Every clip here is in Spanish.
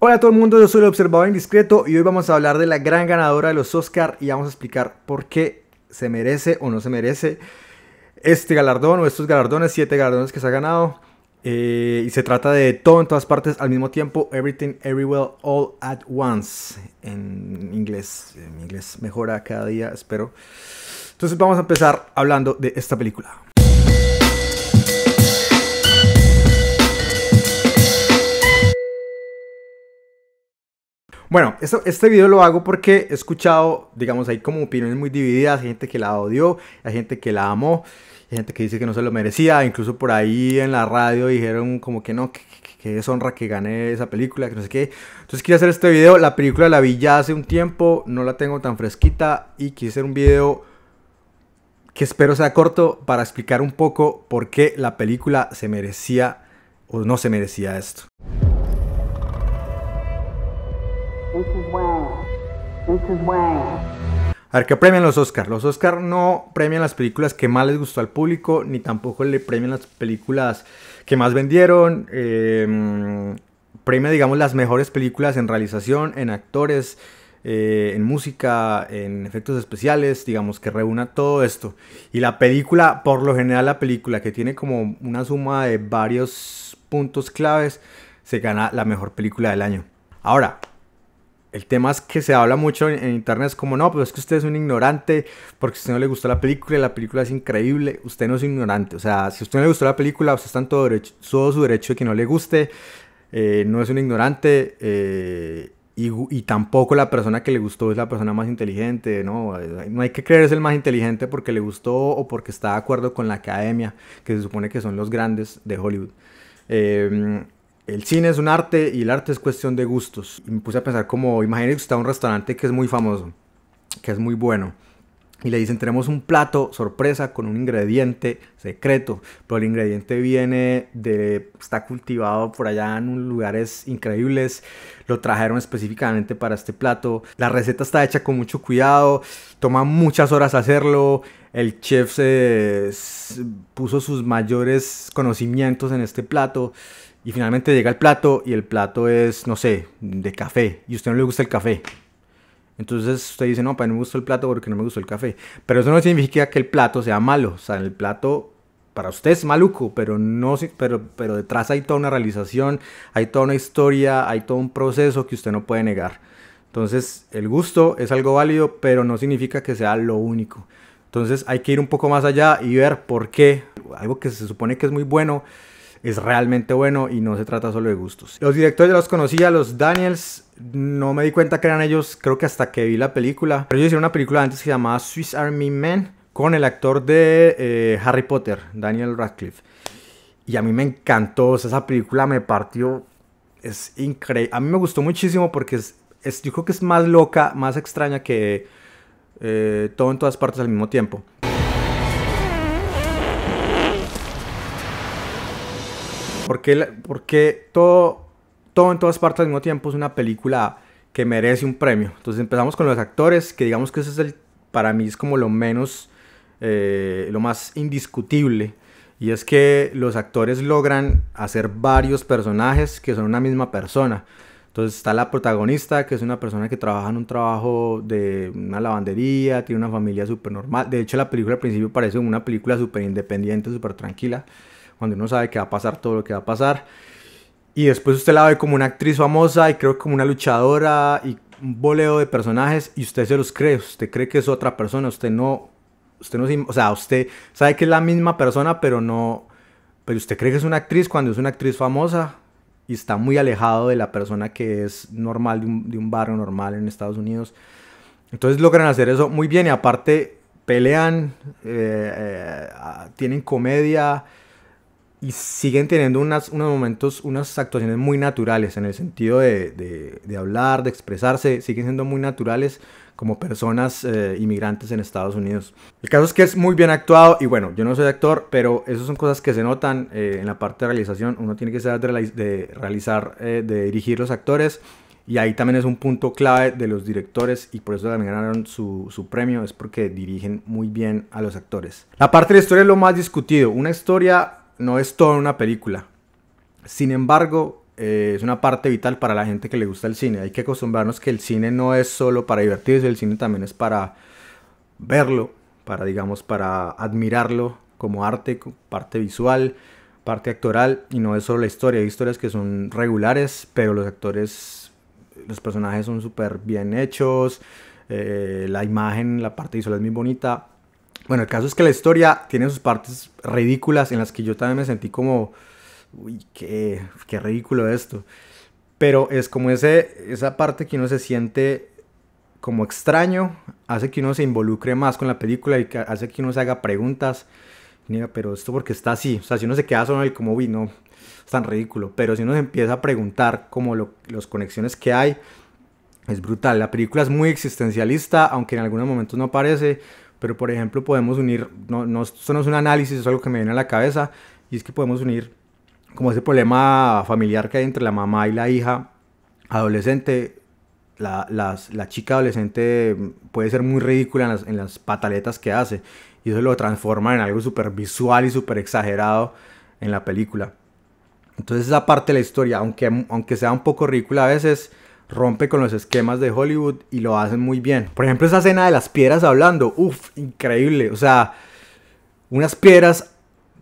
Hola a todo el mundo, yo soy el Observador Indiscreto y hoy vamos a hablar de la gran ganadora de los Oscar y vamos a explicar por qué se merece o no se merece este galardón o estos galardones, siete galardones que se ha ganado. Eh, y se trata de todo en todas partes al mismo tiempo, everything, everywhere, all at once. En inglés, en inglés mejora cada día, espero. Entonces vamos a empezar hablando de esta película. Bueno, este video lo hago porque he escuchado, digamos, ahí como opiniones muy divididas, hay gente que la odió, hay gente que la amó, hay gente que dice que no se lo merecía, incluso por ahí en la radio dijeron como que no, que, es honra que gané esa película, que no sé qué. Entonces quise hacer este video, la película la vi ya hace un tiempo, no la tengo tan fresquita y quise hacer un video que espero sea corto para explicar un poco por qué la película se merecía o no se merecía esto. A ver, ¿qué premian los Oscar? Los Oscars no premian las películas que más les gustó al público, ni tampoco le premian las películas que más vendieron. Em, premia, digamos, las mejores películas en realización, en actores, eh, en música, en efectos especiales, digamos, que reúna todo esto. Y la película, por lo general la película, que tiene como una suma de varios puntos claves, se gana la mejor película del año. Ahora, el tema es que se habla mucho en, internet, es como, no, pero pues es que usted es un ignorante porque a usted no le gustó la película, la película es increíble, usted no es ignorante, o sea, si a usted no le gustó la película, usted está en todo, su derecho de que no le guste, eh, no es un ignorante, eh, y, tampoco la persona que le gustó es la persona más inteligente, ¿no? Eh, no hay que creer es el más inteligente porque le gustó o porque está de acuerdo con la academia, que se supone que son los grandes de Hollywood. Eh, el cine es un arte y el arte es cuestión de gustos. me puse a pensar como, imagínense que está un restaurante que es muy famoso, que es muy bueno. Y le dicen, tenemos un plato sorpresa con un ingrediente secreto. Pero el ingrediente viene de, está cultivado por allá en lugares increíbles. Lo trajeron específicamente para este plato. La receta está hecha con mucho cuidado. Toma muchas horas hacerlo. El chef se puso sus mayores conocimientos en este plato y finalmente llega el plato y el plato es, no sé, de café y a usted no le gusta el café. Entonces usted dice, no, para pues, mí no me gustó el plato porque no me gustó el café. Pero eso no significa que el plato sea malo. O sea, el plato para usted es maluco, pero, no, pero, pero detrás hay toda una realización, hay toda una historia, hay todo un proceso que usted no puede negar. Entonces el gusto es algo válido, pero no significa que sea lo único. Entonces hay que ir un poco más allá y ver por qué algo que se supone que es muy bueno es realmente bueno y no se trata solo de gustos. Los directores ya los conocía, los Daniels, no me di cuenta que eran ellos, creo que hasta que vi la película. Pero yo hicieron una película antes que se llamaba Swiss Army Men con el actor de eh, Harry Potter, Daniel Radcliffe. Y a mí me encantó, o sea, esa película me partió, es increíble. A mí me gustó muchísimo porque es, yo creo que es más loca, más extraña que eh, todo en todas partes al mismo tiempo. porque, qué todo, todo en todas partes al mismo tiempo es una película que merece un premio. Entonces empezamos con los actores, que digamos que ese es el, para mí es como lo menos, eh, lo más indiscutible. Y es que los actores logran hacer varios personajes que son una misma persona. Entonces está la protagonista, que es una persona que trabaja en un trabajo de una lavandería, tiene una familia súper normal. De hecho, la película al principio parece una película súper independiente, súper tranquila cuando uno sabe que va a pasar todo lo que va a pasar. Y después usted la ve como una actriz famosa y creo como una luchadora y un boleo de personajes y usted se los cree, usted cree que es otra persona, usted no, usted no, o sea, usted sabe que es la misma persona, pero no, pero usted cree que es una actriz cuando es una actriz famosa y está muy alejado de la persona que es normal de un, barrio normal en Estados Unidos. Entonces logran hacer eso muy bien y aparte pelean, eh, eh, tienen comedia y siguen teniendo unas, unos momentos, unas actuaciones muy naturales en el sentido de, de, hablar, de expresarse, siguen siendo muy naturales como personas eh, inmigrantes en Estados Unidos. El caso es que es muy bien actuado y bueno, yo no soy actor, pero esas son cosas que se notan eh, en la parte de realización. Uno tiene que saber de, realizar, eh, de dirigir los actores y ahí también es un punto clave de los directores y por eso también ganaron su, su, premio, es porque dirigen muy bien a los actores. La parte de la historia es lo más discutido. Una historia no es toda una película. Sin embargo, eh, es una parte vital para la gente que le gusta el cine. Hay que acostumbrarnos que el cine no es solo para divertirse, el cine también es para verlo, para, digamos, para admirarlo como arte, parte visual, parte actoral, y no es solo la historia. Hay historias que son regulares, pero los actores, los personajes son súper bien hechos, eh, la imagen, la parte visual es muy bonita. Bueno, el caso es que la historia tiene sus partes ridículas en las que yo también me sentí como, uy, qué, qué ridículo esto. Pero es como ese, esa parte que uno se siente como extraño, hace que uno se involucre más con la película y hace que uno se haga preguntas. Mira, pero esto porque está así. O sea, si uno se queda solo y como, uy, no, es tan ridículo. Pero si uno se empieza a preguntar como las conexiones que hay, es brutal. La película es muy existencialista, aunque en algunos momentos no aparece... Pero por ejemplo podemos unir, no, no, esto no es un análisis, es algo que me viene a la cabeza, y es que podemos unir como ese problema familiar que hay entre la mamá y la hija adolescente, la, chica adolescente puede ser muy ridícula en las, pataletas que hace. Y eso lo transforma en algo súper visual y súper exagerado en la película. Entonces esa parte de la historia, aunque, aunque sea un poco ridícula a veces, rompe con los esquemas de Hollywood y lo hacen muy bien. Por ejemplo, esa escena de las piedras hablando, ¡Uf! increíble. O sea, unas piedras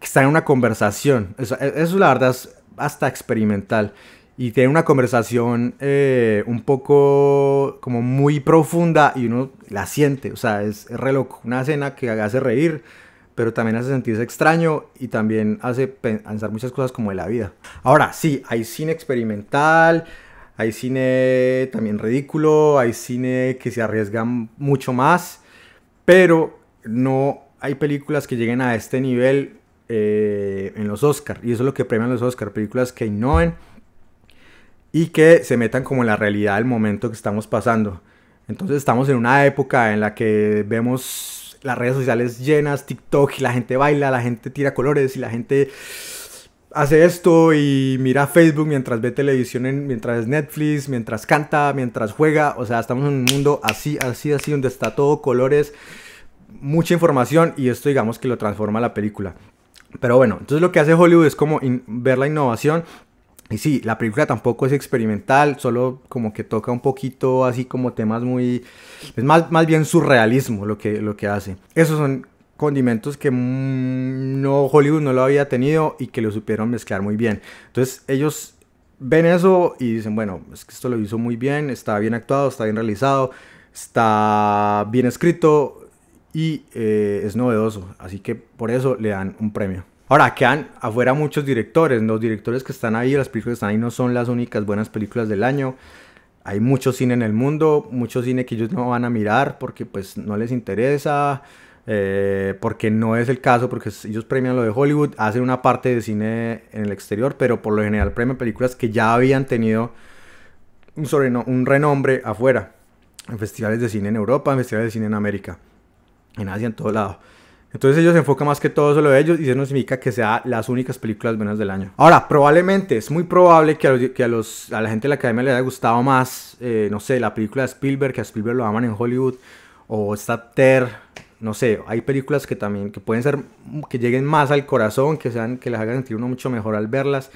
que están en una conversación. Eso, e, la verdad es hasta experimental. Y tiene una conversación eh, un poco como muy profunda y uno la siente. O sea, es, es re loco. Una escena que hace reír, pero también hace sentirse extraño y también hace pensar muchas cosas como de la vida. Ahora, sí, hay cine experimental, hay cine también ridículo, hay cine que se arriesga mucho más, pero no hay películas que lleguen a este nivel eh, en los Oscars. Y eso es lo que premian los Oscars, películas que innoven y que se metan como en la realidad del momento que estamos pasando. Entonces estamos en una época en la que vemos las redes sociales llenas, TikTok, y la gente baila, la gente tira colores y la gente hace esto y mira Facebook mientras ve televisión, mientras es Netflix, mientras canta, mientras juega. O sea, estamos en un mundo así, así, así, donde está todo colores, mucha información y esto digamos que lo transforma la película. Pero bueno, entonces lo que hace Hollywood es como ver la innovación. Y sí, la película tampoco es experimental, solo como que toca un poquito así como temas muy... Es más, más bien surrealismo lo que, lo que hace. Esos son condimentos que mm, no Hollywood no lo había tenido y que lo supieron mezclar muy bien. Entonces ellos ven eso y dicen, bueno, es que esto lo hizo muy bien, está bien actuado, está bien realizado, está bien escrito y eh, es novedoso. Así que por eso le dan un premio. Ahora, quedan afuera muchos directores. Los directores que están ahí, las películas que están ahí no son las únicas buenas películas del año. Hay mucho cine en el mundo, mucho cine que ellos no van a mirar porque pues no les interesa eh, porque no es el caso, porque ellos premian lo de Hollywood, hacen una parte de cine en el exterior, pero por lo general premian películas que ya habían tenido un, un renombre afuera, en festivales de cine en Europa, en festivales de cine en América, en Asia, en todo lado. Entonces ellos se enfocan más que todo solo de ellos y eso no significa que sean las únicas películas buenas del año. Ahora, probablemente, es muy probable que a, los, a, la gente de la academia le haya gustado más, eh, no sé, la película de Spielberg, que a Spielberg lo aman en Hollywood, o esta Ter, no sé, hay películas que también, que pueden ser, que lleguen más al corazón, que sean, que las hagan sentir uno mucho mejor al verlas.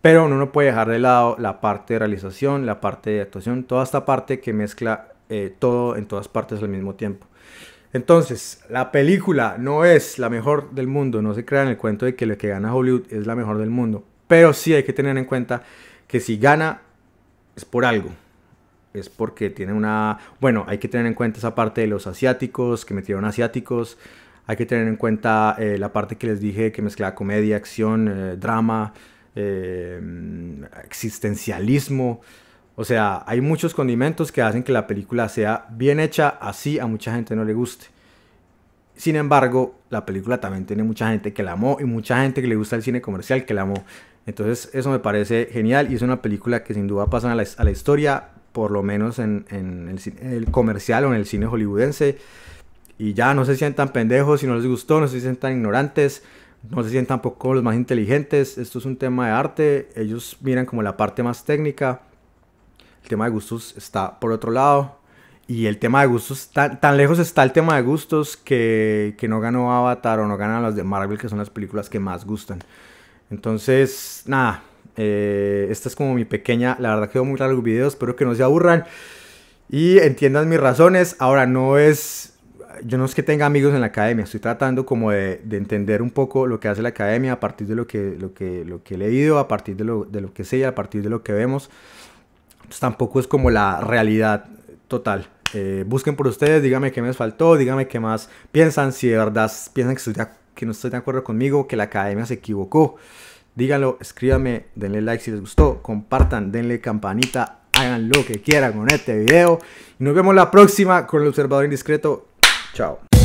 Pero uno no puede dejar de lado la parte de realización, la parte de actuación, toda esta parte que mezcla eh, todo en todas partes al mismo tiempo. Entonces, la película no es la mejor del mundo, no se en el cuento de que lo que gana Hollywood es la mejor del mundo, pero sí hay que tener en cuenta que si gana es por algo, es porque tiene una... Bueno, hay que tener en cuenta esa parte de los asiáticos, que metieron asiáticos. Hay que tener en cuenta eh, la parte que les dije que mezclaba comedia, acción, eh, drama, eh, existencialismo. O sea, hay muchos condimentos que hacen que la película sea bien hecha, así a mucha gente no le guste. Sin embargo, la película también tiene mucha gente que la amó y mucha gente que le gusta el cine comercial que la amó. Entonces eso me parece genial y es una película que sin duda pasa a la historia, por lo menos en, el, comercial o en el cine hollywoodense. Y ya no se sientan pendejos si no les gustó, no se sientan ignorantes, no se sientan tampoco los más inteligentes. Esto es un tema de arte, ellos miran como la parte más técnica. El tema de gustos está por otro lado. Y el tema de gustos, tan, lejos está el tema de gustos que, que no ganó Avatar o no ganan las de Marvel, que son las películas que más gustan. Entonces, nada, eh, esta es como mi pequeña, la verdad quedó muy largo el video, espero que no se aburran y entiendan mis razones. Ahora no es, yo no es que tenga amigos en la academia, estoy tratando como de, entender un poco lo que hace la academia a partir de lo que, lo que, lo que he leído, a partir de lo, de lo que sé, a partir de lo que vemos. tampoco es como la realidad total. Eh, busquen por ustedes, díganme qué me faltó, díganme qué más piensan, si de verdad piensan que, que no estoy de acuerdo conmigo, que la academia se equivocó. Díganlo, escríbanme, denle like si les gustó, compartan, denle campanita, hagan lo que quieran con este video. nos vemos la próxima con el observador indiscreto. Chao.